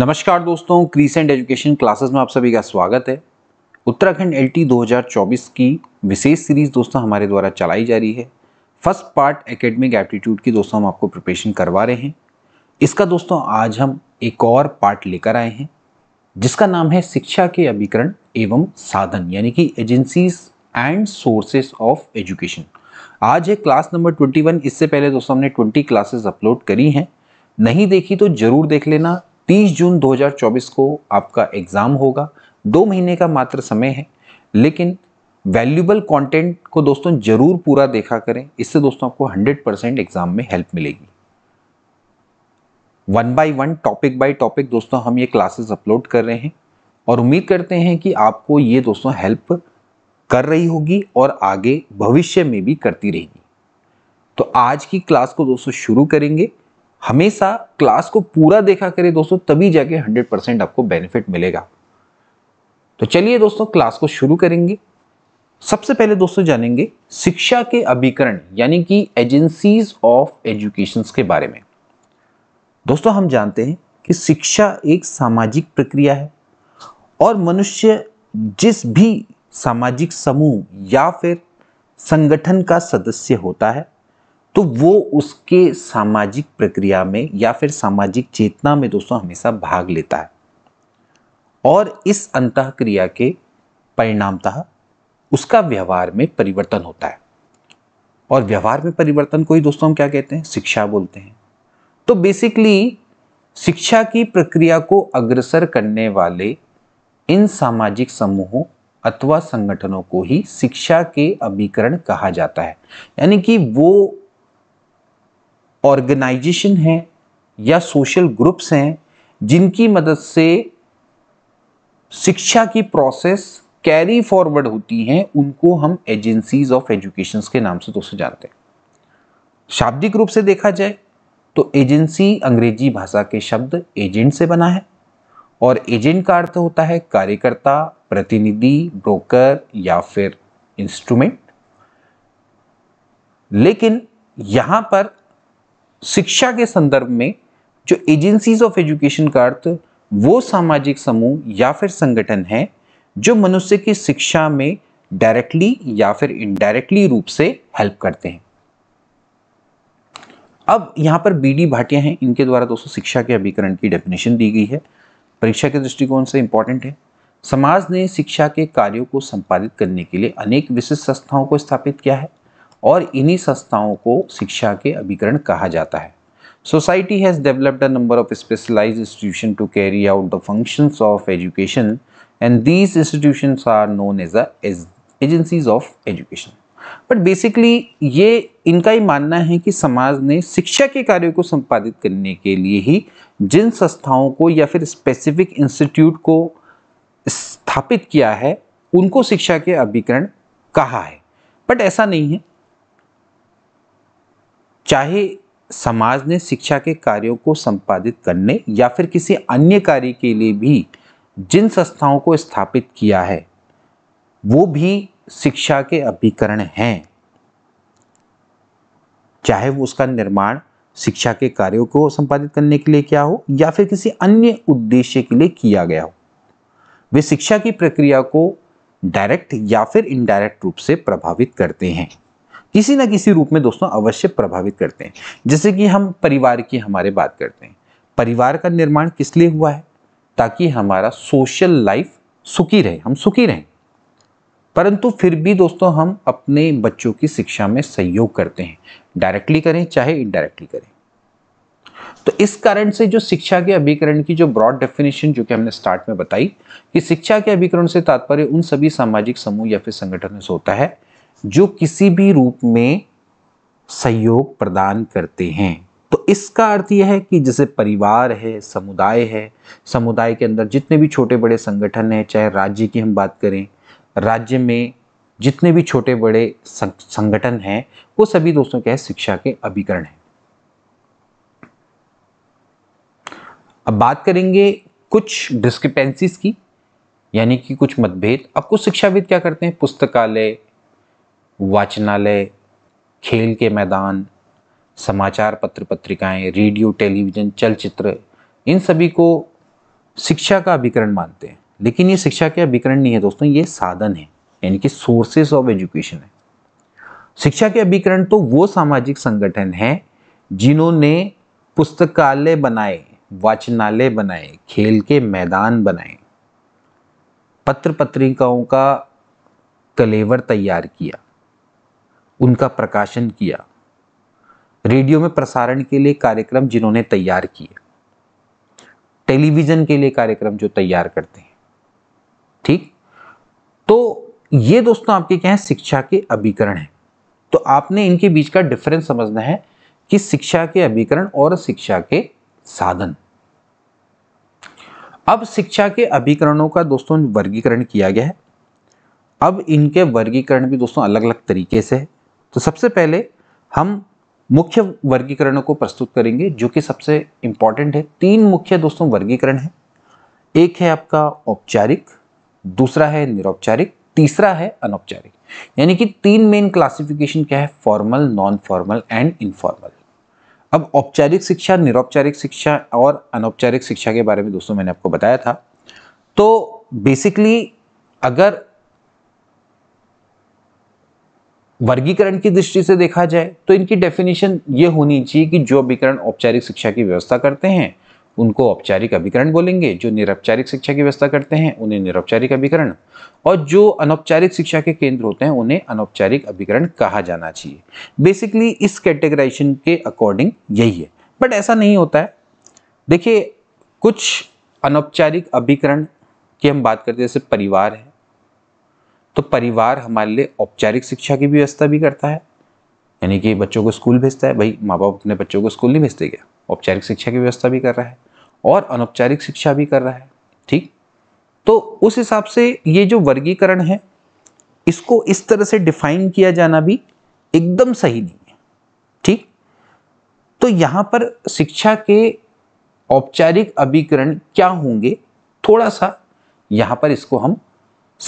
नमस्कार दोस्तों crescent education classes में आप सभी का स्वागत है उत्तराखंड एलटी 2024 की विशेष सीरीज़ दोस्तों हमारे द्वारा चलाई जा रही है फर्स्ट पार्ट एकेडमिक एप्टीट्यूड की दोस्तों हम आपको प्रिपरेशन करवा रहे हैं इसका दोस्तों आज हम एक और पार्ट लेकर आए हैं जिसका नाम है शिक्षा के अभिकरण एवं साधन यानी कि agencies and sources of education आज है क्लास नंबर ट्वेंटी इससे पहले दोस्तों हमने ट्वेंटी क्लासेस अपलोड करी हैं नहीं देखी तो ज़रूर देख लेना 30 जून 2024 को आपका एग्ज़ाम होगा दो महीने का मात्र समय है लेकिन वैल्यूबल कंटेंट को दोस्तों ज़रूर पूरा देखा करें इससे दोस्तों आपको 100 परसेंट एग्ज़ाम में हेल्प मिलेगी one by one topic by topic दोस्तों हम ये क्लासेस अपलोड कर रहे हैं और उम्मीद करते हैं कि आपको ये दोस्तों हेल्प कर रही होगी और आगे भविष्य में भी करती रहेगी तो आज की क्लास को दोस्तों शुरू करेंगे हमेशा क्लास को पूरा देखा करें दोस्तों तभी जाके 100 परसेंट आपको बेनिफिट मिलेगा तो चलिए दोस्तों क्लास को शुरू करेंगे सबसे पहले दोस्तों जानेंगे शिक्षा के अभिकरण यानी कि एजेंसीज ऑफ एजुकेशन के बारे में दोस्तों हम जानते हैं कि शिक्षा एक सामाजिक प्रक्रिया है और मनुष्य जिस भी सामाजिक समूह या फिर संगठन का सदस्य होता है तो वो उसके सामाजिक प्रक्रिया में या फिर सामाजिक चेतना में दोस्तों हमेशा भाग लेता है और इस अंत क्रिया के परिणामतः उसका व्यवहार में परिवर्तन होता है और व्यवहार में परिवर्तन को ही दोस्तों हम क्या कहते हैं शिक्षा बोलते हैं तो बेसिकली शिक्षा की प्रक्रिया को अग्रसर करने वाले इन सामाजिक समूहों अथवा संगठनों को ही शिक्षा के अभिकरण कहा जाता है यानी कि वो ऑर्गेनाइजेशन हैं या सोशल ग्रुप्स हैं जिनकी मदद से शिक्षा की प्रोसेस कैरी फॉरवर्ड होती हैं उनको हम एजेंसीज ऑफ एजुकेशन के नाम से दोस्तों जानते हैं शाब्दिक रूप से देखा जाए तो एजेंसी अंग्रेजी भाषा के शब्द एजेंट से बना है और एजेंट का अर्थ होता है कार्यकर्ता प्रतिनिधि ब्रोकर या फिर इंस्ट्रूमेंट लेकिन यहां पर शिक्षा के संदर्भ में जो एजेंसीज ऑफ एजुकेशन का अर्थ वो सामाजिक समूह या फिर संगठन है जो मनुष्य की शिक्षा में डायरेक्टली या फिर इनडायरेक्टली रूप से हेल्प करते हैं अब यहां पर बी डी भाटिया हैं इनके द्वारा दोस्तों शिक्षा के अभिकरण की डेफिनेशन दी गई है परीक्षा के दृष्टिकोण से इंपॉर्टेंट है समाज ने शिक्षा के कार्यों को संपादित करने के लिए अनेक विशिष्ट संस्थाओं को स्थापित किया है और इन्हीं संस्थाओं को शिक्षा के अभिकरण कहा जाता है society has developed a number of specialise institution to carry out the functions of education and these institution are known as agencies of education but basically ये इनका ही मानना है कि समाज ने शिक्षा के कार्यों को संपादित करने के लिए ही जिन संस्थाओं को या फिर स्पेसिफिक इंस्टीट्यूट को स्थापित किया है उनको शिक्षा के अभिकरण कहा है बट ऐसा नहीं है चाहे समाज ने शिक्षा के कार्यों को संपादित करने या फिर किसी अन्य कार्य के लिए भी जिन संस्थाओं को स्थापित किया है वो भी शिक्षा के अभिकरण हैं चाहे वो उसका निर्माण शिक्षा के कार्यों को संपादित करने के लिए क्या हो या फिर किसी अन्य उद्देश्य के लिए किया गया हो वे शिक्षा की प्रक्रिया को डायरेक्ट या फिर इनडायरेक्ट रूप से प्रभावित करते हैं किसी ना किसी रूप में दोस्तों अवश्य प्रभावित करते हैं जैसे कि हम परिवार की हमारे बात करते हैं परिवार का निर्माण किस लिए हुआ है ताकि हमारा सोशल लाइफ सुखी रहे हम सुखी रहें परंतु फिर भी दोस्तों हम अपने बच्चों की शिक्षा में सहयोग करते हैं डायरेक्टली करें चाहे इनडायरेक्टली करें तो इस कारण से जो शिक्षा के अभिकरण की जो ब्रॉड डेफिनेशन जो कि हमने स्टार्ट में बताई कि शिक्षा के अभिकरण से तात्पर्य उन सभी सामाजिक समूह या फिर संगठन से होता है जो किसी भी रूप में सहयोग प्रदान करते हैं तो इसका अर्थ यह है कि जैसे परिवार है समुदाय है समुदाय के अंदर जितने भी छोटे बड़े संगठन हैं चाहे राज्य की हम बात करें राज्य में जितने भी छोटे बड़े संगठन हैं वो सभी दोस्तों के शिक्षा के अभिकरण हैं अब बात करेंगे कुछ डिस्क्रिपेंसीज की यानी कि कुछ मतभेद अब कुछ शिक्षाविद क्या करते हैं पुस्तकालय वाचनालय खेल के मैदान समाचार पत्र पत्रिकाएं रेडियो टेलीविज़न चलचित्र इन सभी को शिक्षा का अभिकरण मानते हैं लेकिन ये शिक्षा के अभिकरण नहीं है दोस्तों ये साधन है यानी कि सोर्सेस ऑफ एजुकेशन है शिक्षा के अभिकरण तो वो सामाजिक संगठन हैं जिन्होंने पुस्तकालय बनाए वाचनालय बनाए खेल के मैदान बनाए पत्र पत्रिकाओं का कलेवर तैयार किया उनका प्रकाशन किया रेडियो में प्रसारण के लिए कार्यक्रम जिन्होंने तैयार किए टेलीविजन के लिए कार्यक्रम जो तैयार करते हैं ठीक तो ये दोस्तों आपके क्या है शिक्षा के अभिकरण है तो आपने इनके बीच का डिफरेंस समझना है कि शिक्षा के अभिकरण और शिक्षा के साधन अब शिक्षा के अभिकरणों का दोस्तों वर्गीकरण किया गया है अब इनके वर्गीकरण भी दोस्तों अलग अलग तरीके से है तो सबसे पहले हम मुख्य वर्गीकरणों को प्रस्तुत करेंगे जो कि सबसे इंपॉर्टेंट है तीन मुख्य दोस्तों वर्गीकरण है एक है आपका औपचारिक दूसरा है निरौपचारिक तीसरा है अनौपचारिक यानी कि तीन मेन क्लासिफिकेशन क्या है formal non formal and informal अब औपचारिक शिक्षा निरौपचारिक शिक्षा और अनौपचारिक शिक्षा के बारे में दोस्तों मैंने आपको बताया था तो बेसिकली अगर वर्गीकरण की दृष्टि से देखा जाए तो इनकी डेफिनेशन ये होनी चाहिए कि जो अभिकरण औपचारिक शिक्षा की व्यवस्था करते हैं उनको औपचारिक अभिकरण बोलेंगे जो निरौपचारिक शिक्षा की व्यवस्था करते हैं उन्हें निरौपचारिक अभिकरण और जो अनौपचारिक शिक्षा के केंद्र होते हैं उन्हें अनौपचारिक अभिकरण कहा जाना चाहिए बेसिकली इस कैटेगराइजेशन के अकॉर्डिंग यही है बट ऐसा नहीं होता है देखिए कुछ अनौपचारिक अभिकरण की हम बात करते हैं जैसे परिवार है तो परिवार हमारे लिए औपचारिक शिक्षा की व्यवस्था भी करता है यानी कि बच्चों को स्कूल भेजता है भाई माँ बाप अपने बच्चों को स्कूल नहीं भेजते क्या औपचारिक शिक्षा की व्यवस्था भी कर रहा है और अनौपचारिक शिक्षा भी कर रहा है ठीक तो उस हिसाब से ये जो वर्गीकरण है इसको इस तरह से डिफाइन किया जाना भी एकदम सही नहीं है ठीक तो यहां पर शिक्षा के औपचारिक अभिकरण क्या होंगे थोड़ा सा यहां पर इसको हम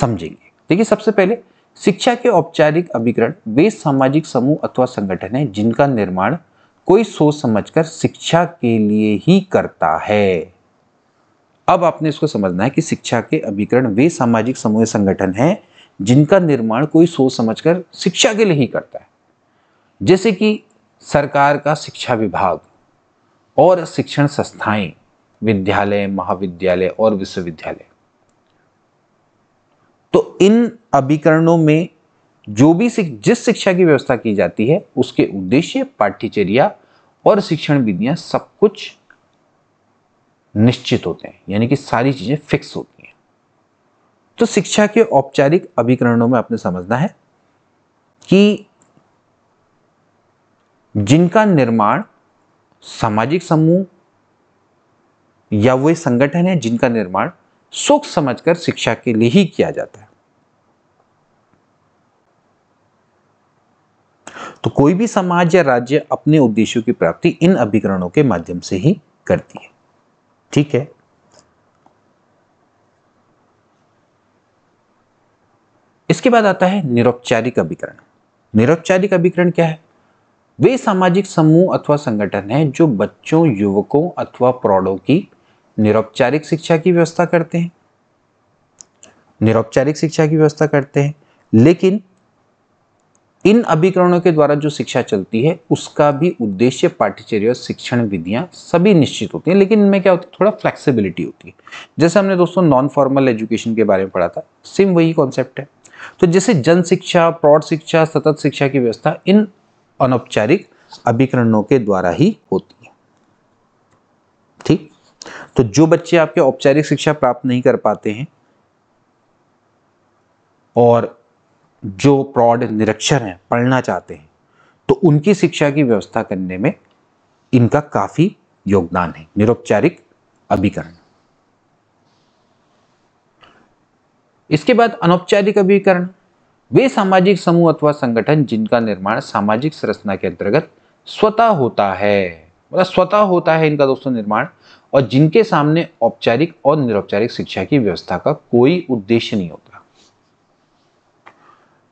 समझेंगे देखिए सबसे पहले शिक्षा के औपचारिक अभिकरण वे सामाजिक समूह अथवा संगठन है जिनका निर्माण कोई सोच समझकर शिक्षा के लिए ही करता है अब आपने इसको समझना है कि शिक्षा के अभिकरण वे सामाजिक समूह संगठन हैं जिनका निर्माण कोई सोच समझकर शिक्षा के लिए ही करता है जैसे कि सरकार का शिक्षा विभाग और शिक्षण संस्थाएं विद्यालय महाविद्यालय और विश्वविद्यालय तो इन अभिकरणों में जो भी जिस शिक्षा की व्यवस्था की जाती है उसके उद्देश्य पाठ्यचर्या और शिक्षण विधियां सब कुछ निश्चित होते हैं यानी कि सारी चीजें फिक्स होती हैं तो शिक्षा के औपचारिक अभिकरणों में आपने समझना है कि जिनका निर्माण सामाजिक समूह या वे संगठन है जिनका निर्माण सोच समझकर शिक्षा के लिए ही किया जाता है तो कोई भी समाज या राज्य अपने उद्देश्यों की प्राप्ति इन अभिकरणों के माध्यम से ही करती है ठीक है इसके बाद आता है निरौपचारिक अभिकरण निरौपचारिक अभिकरण क्या है वे सामाजिक समूह अथवा संगठन हैं जो बच्चों युवकों अथवा प्रौढ़ों की निरौपचारिक शिक्षा की व्यवस्था करते हैं निरौपचारिक शिक्षा की व्यवस्था करते हैं लेकिन इन अभिकरणों के द्वारा जो शिक्षा चलती है उसका भी उद्देश्य पाठ्यचर्य और शिक्षण विधियाँ सभी निश्चित होती हैं लेकिन इनमें क्या होती है थोड़ा फ्लेक्सिबिलिटी होती है जैसे हमने दोस्तों नॉन फॉर्मल एजुकेशन के बारे में पढ़ा था सेम वही कॉन्सेप्ट है तो जैसे जन शिक्षा प्रौढ़ शिक्षा सतत शिक्षा की व्यवस्था इन अनौपचारिक अभिकरणों के द्वारा ही होती है ठीक तो जो बच्चे आपके औपचारिक शिक्षा प्राप्त नहीं कर पाते हैं और जो प्रौढ़ निरक्षर हैं पढ़ना चाहते हैं तो उनकी शिक्षा की व्यवस्था करने में इनका काफ़ी योगदान है निरौपचारिक अभिकरण इसके बाद अनौपचारिक अभिकरण वे सामाजिक समूह अथवा संगठन जिनका निर्माण सामाजिक संरचना के अंतर्गत स्वतः होता है मतलब स्वतः होता है इनका दोस्तों निर्माण और जिनके सामने औपचारिक और निरौपचारिक शिक्षा की व्यवस्था का कोई उद्देश्य नहीं होता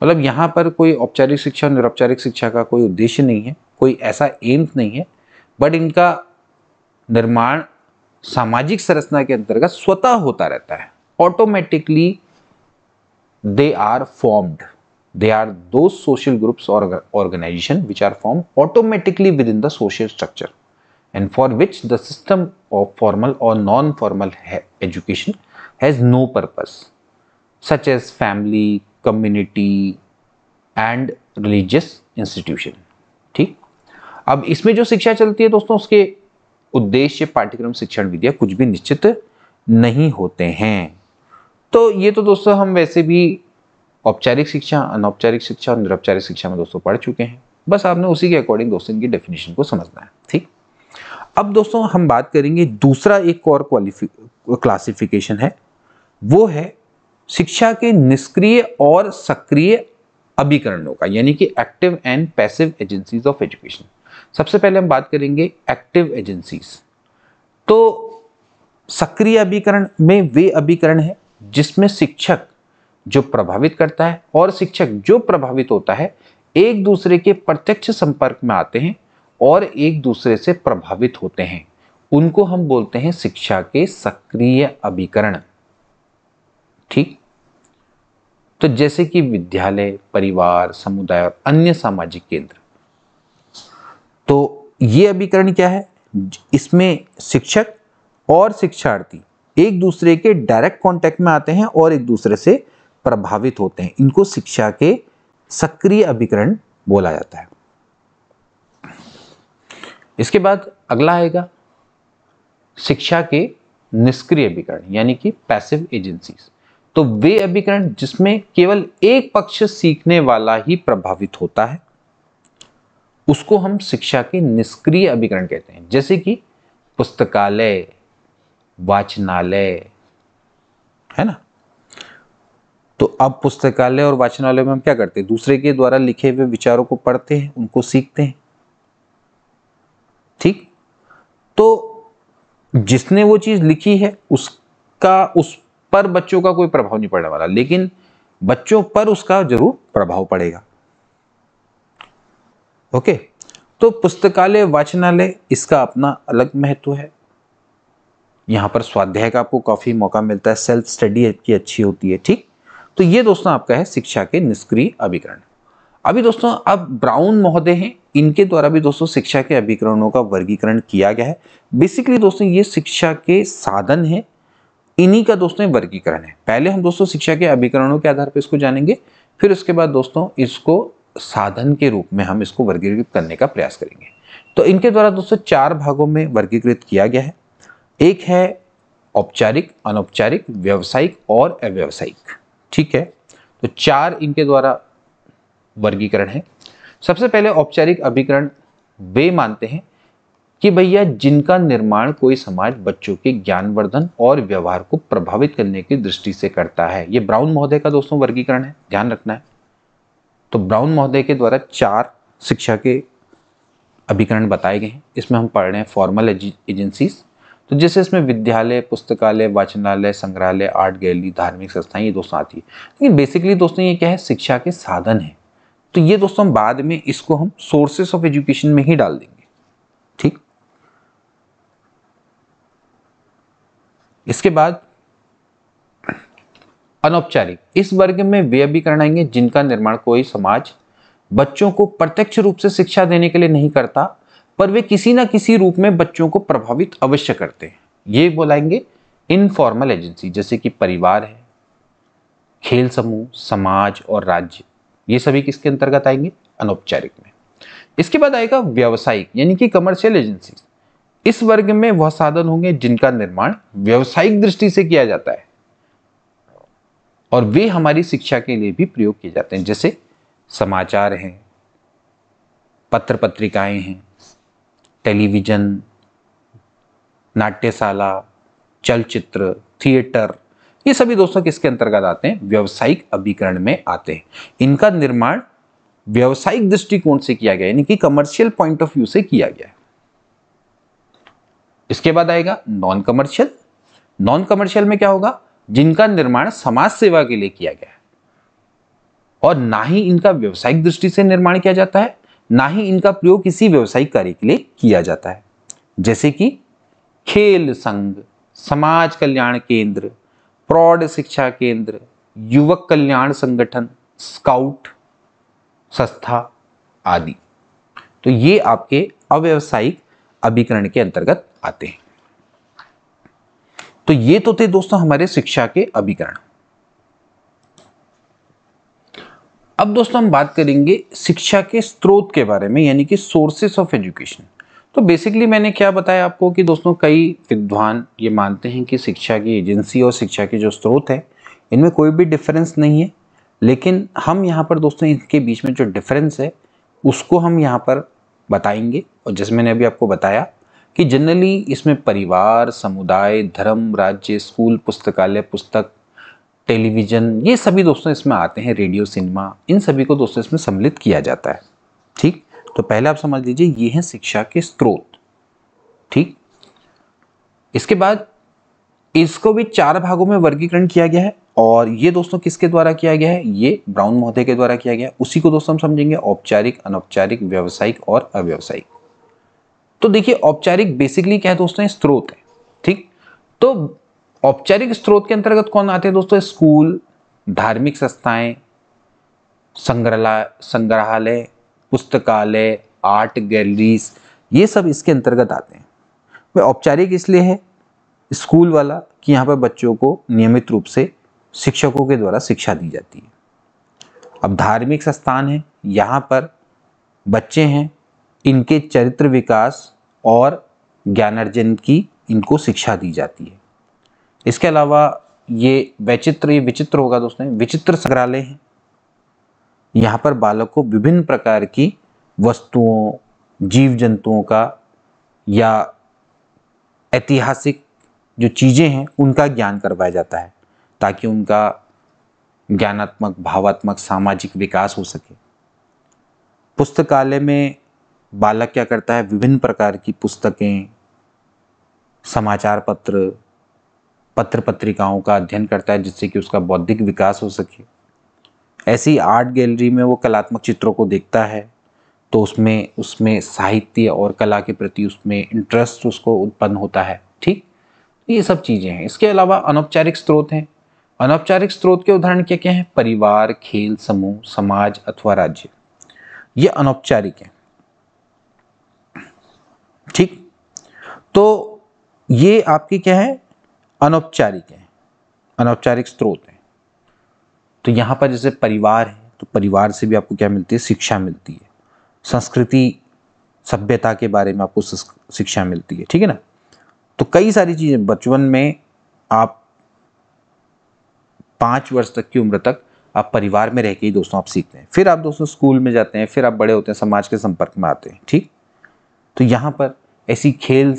मतलब यहाँ पर कोई औपचारिक शिक्षा और निरौपचारिक शिक्षा का कोई उद्देश्य नहीं है कोई ऐसा एम्स नहीं है बट इनका निर्माण सामाजिक संरचना के अंतर्गत स्वतः होता रहता है automatically they are formed they are two social groups और organisation which are form automatically within the social structure and for which the system of formal और non formal education has no purpose such as family community and religious institution ठीक अब इसमें जो शिक्षा चलती है दोस्तों उसके उद्देश्य पाठ्यक्रम शिक्षण विधियां कुछ भी निश्चित नहीं होते हैं तो ये तो दोस्तों हम वैसे भी औपचारिक शिक्षा अनौपचारिक शिक्षा और निरौपचारिक शिक्षा में दोस्तों पढ़ चुके हैं बस आपने उसी के अकॉर्डिंग दोस्तों इनकी डेफिनेशन को समझना है ठीक अब दोस्तों हम बात करेंगे दूसरा एक और क्वालिफिक क्लासिफिकेशन है वो है शिक्षा के निष्क्रिय और सक्रिय अभिकरणों का यानी कि active and passive agencies of education सबसे पहले हम बात करेंगे एक्टिव एजेंसीज तो सक्रिय अभिकरण में वे अभिकरण है जिसमें शिक्षक जो प्रभावित करता है और शिक्षक जो प्रभावित होता है एक दूसरे के प्रत्यक्ष संपर्क में आते हैं और एक दूसरे से प्रभावित होते हैं उनको हम बोलते हैं शिक्षा के सक्रिय अभिकरण ठीक तो जैसे कि विद्यालय परिवार समुदाय और अन्य सामाजिक केंद्र तो ये अभिकरण क्या है इसमें शिक्षक और शिक्षार्थी एक दूसरे के डायरेक्ट कांटेक्ट में आते हैं और एक दूसरे से प्रभावित होते हैं इनको शिक्षा के सक्रिय अभिकरण बोला जाता है इसके बाद अगला आएगा शिक्षा के निष्क्रिय अभिकरण यानी कि पैसिव एजेंसीज तो वे अभिकरण जिसमें केवल एक पक्ष सीखने वाला ही प्रभावित होता है उसको हम शिक्षा के निष्क्रिय अभिकरण कहते हैं जैसे कि पुस्तकालय वाचनालय है ना तो अब पुस्तकालय और वाचनालय में हम क्या करते हैं दूसरे के द्वारा लिखे हुए विचारों को पढ़ते हैं उनको सीखते हैं ठीक तो जिसने वो चीज लिखी है उसका उस पर बच्चों का कोई प्रभाव नहीं पड़ने वाला लेकिन बच्चों पर उसका जरूर प्रभाव पड़ेगा ओके तो पुस्तकालय वाचनालय इसका अपना अलग महत्व है यहां पर स्वाध्याय का आपको काफ़ी मौका मिलता है सेल्फ स्टडी की अच्छी होती है ठीक तो ये दोस्तों आपका है शिक्षा के निष्क्रिय अभिकरण अभी दोस्तों अब ब्राउन महोदय हैं इनके द्वारा भी दोस्तों शिक्षा के अभिकरणों का वर्गीकरण किया गया है बेसिकली दोस्तों ये शिक्षा के साधन हैं इन्हीं का दोस्तों वर्गीकरण है पहले हम दोस्तों शिक्षा के अभिकरणों के आधार पर इसको जानेंगे फिर उसके बाद दोस्तों इसको साधन के रूप में हम इसको वर्गीकृत करने का प्रयास करेंगे तो इनके द्वारा दोस्तों चार भागों में वर्गीकृत किया गया है एक है औपचारिक अनौपचारिक व्यवसायिक और अव्यवसायिक ठीक है तो चार इनके द्वारा वर्गीकरण है सबसे पहले औपचारिक अभिकरण वे मानते हैं कि भैया जिनका निर्माण कोई समाज बच्चों के ज्ञानवर्धन और व्यवहार को प्रभावित करने की दृष्टि से करता है ये ब्राउन महोदय का दोस्तों वर्गीकरण है ध्यान रखना है तो ब्राउन महोदय के द्वारा चार शिक्षा के अभिकरण बताए गए हैं इसमें हम पढ़ रहे हैं फॉर्मल एजेंसीज तो जैसे इसमें विद्यालय पुस्तकालय वाचनालय संग्रहालय आर्ट गैलरी धार्मिक संस्थाएं ये दोस्तों आती है लेकिन बेसिकली दोस्तों ये क्या है शिक्षा के साधन है तो ये दोस्तों हम बाद में इसको हम सोर्सेस ऑफ एजुकेशन में ही डाल देंगे ठीक इसके बाद अनौपचारिक इस वर्ग में वे भी करनाएंगे जिनका निर्माण कोई समाज बच्चों को प्रत्यक्ष रूप से शिक्षा देने के लिए नहीं करता पर वे किसी ना किसी रूप में बच्चों को प्रभावित अवश्य करते हैं ये बोलाएंगे इनफॉर्मल एजेंसी जैसे कि परिवार है खेल समूह समाज और राज्य ये सभी किसके अंतर्गत आएंगे अनौपचारिक में इसके बाद आएगा व्यावसायिक यानी कि कमर्शियल एजेंसी इस वर्ग में वह साधन होंगे जिनका निर्माण व्यवसायिक दृष्टि से किया जाता है और वे हमारी शिक्षा के लिए भी प्रयोग किए जाते हैं जैसे समाचार हैं पत्र पत्रिकाएं हैं टेलीविजन नाट्यशाला चलचित्र थिएटर ये सभी दोस्तों किसके अंतर्गत आते हैं व्यवसायिक अभिकरण में आते हैं इनका निर्माण व्यवसायिक दृष्टिकोण से किया गया यानी कि कमर्शियल पॉइंट ऑफ व्यू से किया गया है इसके बाद आएगा नॉन कमर्शियल नॉन कमर्शियल में क्या होगा जिनका निर्माण समाज सेवा के लिए किया गया है और ना ही इनका व्यवसायिक दृष्टि से निर्माण किया जाता है ना ही इनका प्रयोग किसी व्यवसायिक कार्य के लिए किया जाता है जैसे कि खेल संघ समाज कल्याण केंद्र प्रौढ़ शिक्षा केंद्र युवक कल्याण संगठन स्काउट संस्था आदि तो ये आपके अव्यवसायिक अभिकरण के अंतर्गत आते हैं तो ये तो थे दोस्तों हमारे शिक्षा के अभिकरण अब दोस्तों हम बात करेंगे शिक्षा के स्रोत के बारे में यानी कि सोर्सेस ऑफ एजुकेशन तो बेसिकली मैंने क्या बताया आपको कि दोस्तों कई विद्वान ये मानते हैं कि शिक्षा की एजेंसी और शिक्षा के जो स्रोत है इनमें कोई भी डिफरेंस नहीं है लेकिन हम यहाँ पर दोस्तों इनके बीच में जो डिफरेंस है उसको हम यहाँ पर बताएंगे और जैसे मैंने अभी आपको बताया कि जनरली इसमें परिवार समुदाय धर्म राज्य स्कूल पुस्तकालय पुस्तक टेलीविज़न ये सभी दोस्तों इसमें आते हैं रेडियो सिनेमा इन सभी को दोस्तों इसमें सम्मिलित किया जाता है ठीक तो पहले आप समझ लीजिए ये हैं शिक्षा के स्रोत ठीक इसके बाद इसको भी चार भागों में वर्गीकरण किया गया है और ये दोस्तों किसके द्वारा किया गया है ये ब्राउन महोदय के द्वारा किया गया है उसी को दोस्तों हम समझेंगे औपचारिक अनौपचारिक व्यावसायिक और अव्यावसायिक तो देखिए औपचारिक बेसिकली क्या है दोस्तों स्त्रोत है ठीक तो औपचारिक स्त्रोत के अंतर्गत कौन आते हैं दोस्तों स्कूल धार्मिक संस्थाएं संग्रहालय संग्रहालय पुस्तकालय आर्ट गैलरीज ये सब इसके अंतर्गत आते हैं वह औपचारिक इसलिए है स्कूल वाला कि यहाँ पर बच्चों को नियमित रूप से शिक्षकों के द्वारा शिक्षा दी जाती है अब धार्मिक संस्थान है यहाँ पर बच्चे हैं इनके चरित्र विकास और ज्ञानार्जन की इनको शिक्षा दी जाती है इसके अलावा ये वैचित्र ये विचित्र होगा दोस्तों विचित्र संग्रहालय है यहाँ पर बालक को विभिन्न प्रकार की वस्तुओं जीव जंतुओं का या ऐतिहासिक जो चीज़ें हैं उनका ज्ञान करवाया जाता है ताकि उनका ज्ञानात्मक भावात्मक सामाजिक विकास हो सके पुस्तकालय में बालक क्या करता है विभिन्न प्रकार की पुस्तकें समाचार पत्र पत्र पत्रिकाओं का अध्ययन करता है जिससे कि उसका बौद्धिक विकास हो सके ऐसी आर्ट गैलरी में वो कलात्मक चित्रों को देखता है तो उसमें उसमें साहित्य और कला के प्रति उसमें इंटरेस्ट उसको उत्पन्न होता है ठीक ये सब चीज़ें हैं इसके अलावा अनौपचारिक स्रोत हैं अनौपचारिक स्रोत के उदाहरण क्या क्या हैं परिवार खेल समूह समाज अथवा राज्य ये अनौपचारिक हैं ठीक तो ये आपके क्या है अनौपचारिक है अनौपचारिक स्रोत है तो यहाँ पर जैसे परिवार है तो परिवार से भी आपको क्या मिलती है शिक्षा मिलती है संस्कृति सभ्यता के बारे में आपको शिक्षा मिलती है ठीक है ना तो कई सारी चीज़ें बचपन में आप पाँच वर्ष तक की उम्र तक आप परिवार में रह के ही दोस्तों आप सीखते हैं फिर आप दोस्तों स्कूल में जाते हैं फिर आप बड़े होते हैं समाज के संपर्क में आते हैं ठीक तो यहाँ पर ऐसी खेल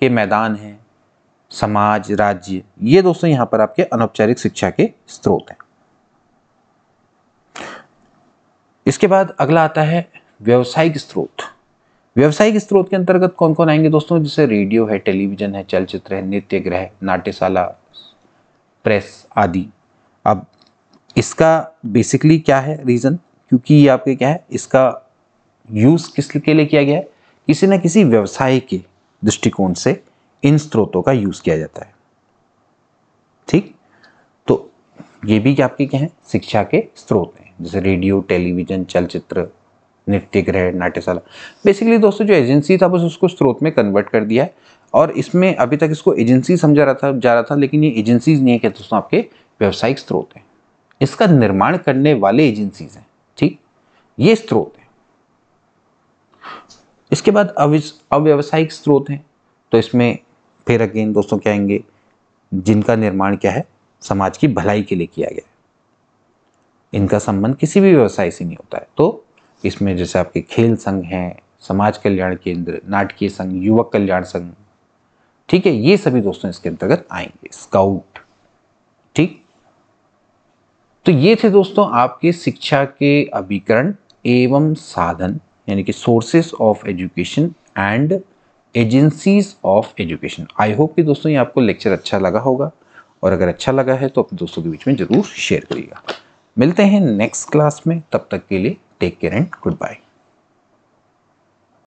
के मैदान हैं समाज राज्य ये दोस्तों यहाँ पर आपके अनौपचारिक शिक्षा के स्रोत हैं इसके बाद अगला आता है व्यावसायिक स्रोत व्यावसायिक स्रोत के अंतर्गत कौन कौन आएंगे दोस्तों जैसे रेडियो है टेलीविजन है चलचित्र है नृत्य ग्रह नाट्यशाला प्रेस आदि अब इसका बेसिकली क्या है रीज़न क्योंकि ये आपके क्या है इसका यूज़ किस के लिए किया गया है किसी न किसी व्यवसाय के दृष्टिकोण से इन स्रोतों का यूज किया जाता है ठीक तो ये भी क्या आपके क्या हैं शिक्षा के स्रोत हैं जैसे रेडियो टेलीविजन चलचित्र नृत्य गृह नाट्यशाला बेसिकली दोस्तों जो एजेंसी था बस उसको स्रोत में कन्वर्ट कर दिया है और इसमें अभी तक इसको एजेंसी समझा रहा था जा रहा था लेकिन ये एजेंसीज नहीं है दोस्तों आपके व्यावसायिक स्रोत हैं इसका निर्माण करने वाले एजेंसीज हैं ठीक ये स्रोत हैं इसके बाद अव्यवसायिक स्रोत हैं तो इसमें फिर अगेन दोस्तों क्या आएंगे जिनका निर्माण क्या है समाज की भलाई के लिए किया गया है इनका संबंध किसी भी व्यवसाय से नहीं होता है तो इसमें जैसे आपके खेल संघ हैं समाज कल्याण केंद्र नाटकीय संघ युवक कल्याण संघ ठीक है ये सभी दोस्तों इसके अंतर्गत आएंगे स्काउट ठीक तो ये थे दोस्तों आपके शिक्षा के अभिकरण एवं साधन यानी कि sources of education and agencies of education I hope कि दोस्तों ये आपको लेक्चर अच्छा लगा होगा और अगर अच्छा लगा है तो अपने दोस्तों के बीच में ज़रूर शेयर करिएगा मिलते हैं नेक्स्ट क्लास में तब तक के लिए take care and good bye